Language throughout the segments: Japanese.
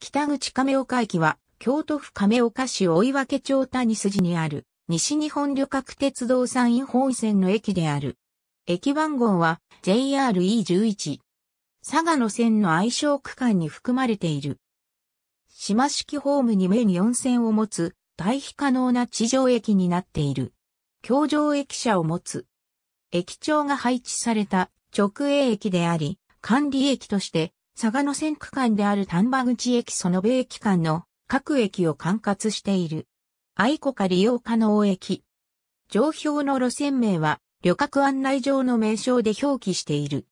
北口亀岡駅は、京都府亀岡市追分町谷筋にある、西日本旅客鉄道山陰本線の駅である。駅番号は JRE11。佐賀の線の愛称区間に含まれている。島式ホームに面4線を持つ、対比可能な地上駅になっている。橋上駅舎を持つ。駅長が配置された直営駅であり、管理駅として佐賀の線区間である丹波口駅その部駅間の各駅を管轄している。愛子か利用可能駅。上表の路線名は旅客案内上の名称で表記している。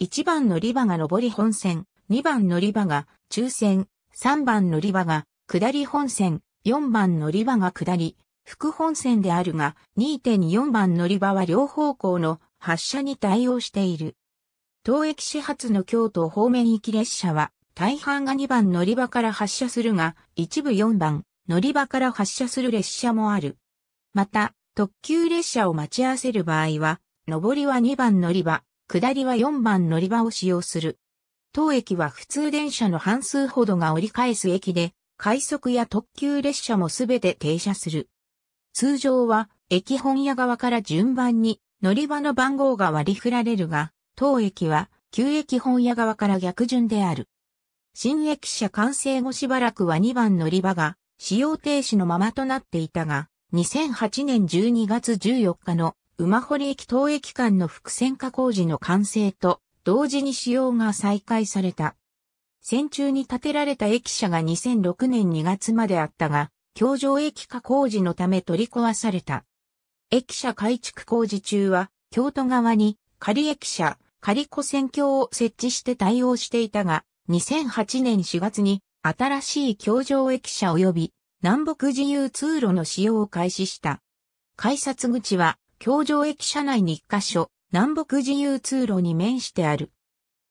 1番乗り場が上り本線、2番乗り場が中線、3番乗り場が下り本線、4番乗り場が下り、副本線であるが、2.4番乗り場は両方向の発車に対応している。東駅始発の京都方面行き列車は、大半が2番乗り場から発車するが、一部4番乗り場から発車する列車もある。また、特急列車を待ち合わせる場合は、上りは2番乗り場、下りは4番乗り場を使用する。当駅は普通電車の半数ほどが折り返す駅で、快速や特急列車もすべて停車する。通常は、駅本屋側から順番に乗り場の番号が割り振られるが、当駅は、旧駅本屋側から逆順である。新駅舎完成後しばらくは2番乗り場が、使用停止のままとなっていたが、2008年12月14日の馬堀駅当駅間の伏線化工事の完成と同時に使用が再開された。線中に建てられた駅舎が2006年2月まであったが、橋上駅化工事のため取り壊された。駅舎改築工事中は、京都側に仮駅舎、仮子線橋を設置して対応していたが、2008年4月に新しい橋上駅舎及び南北自由通路の使用を開始した。改札口は橋上駅舎内に1箇所、南北自由通路に面してある。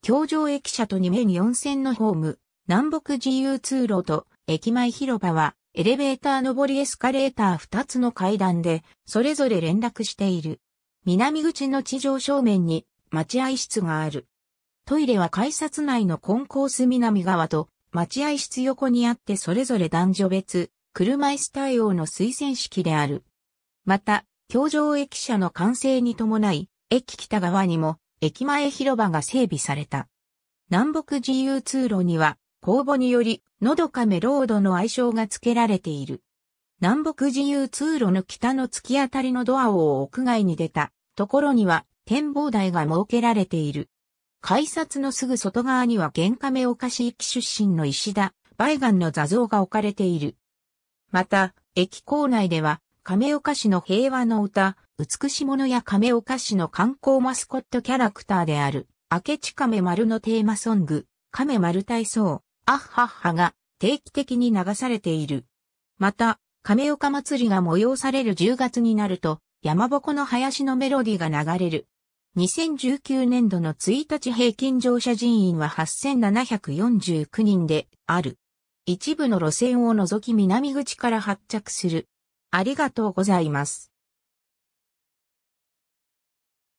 橋上駅舎と2面4線のホーム、南北自由通路と駅前広場はエレベーター上りエスカレーター2つの階段でそれぞれ連絡している。南口の地上正面に待合室がある。トイレは改札内のコンコース南側と待合室横にあってそれぞれ男女別、車椅子対応の推薦式である。また、京上駅舎の完成に伴い、駅北側にも駅前広場が整備された。南北自由通路には公募により、のどかめロードの愛称が付けられている。南北自由通路の北の突き当たりのドアを屋外に出たところには展望台が設けられている。改札のすぐ外側には玄亀岡市駅出身の石田、梅岩の座像が置かれている。また、駅構内では、亀岡市の平和の歌、美し者や亀岡市の観光マスコットキャラクターである、明智亀丸のテーマソング、亀丸体操、アッハッハが定期的に流されている。また、亀岡祭りが催される10月になると、山鉾の林のメロディが流れる。2019年度の1日平均乗車人員は8749人である。一部の路線を除き南口から発着する。ありがとうございます。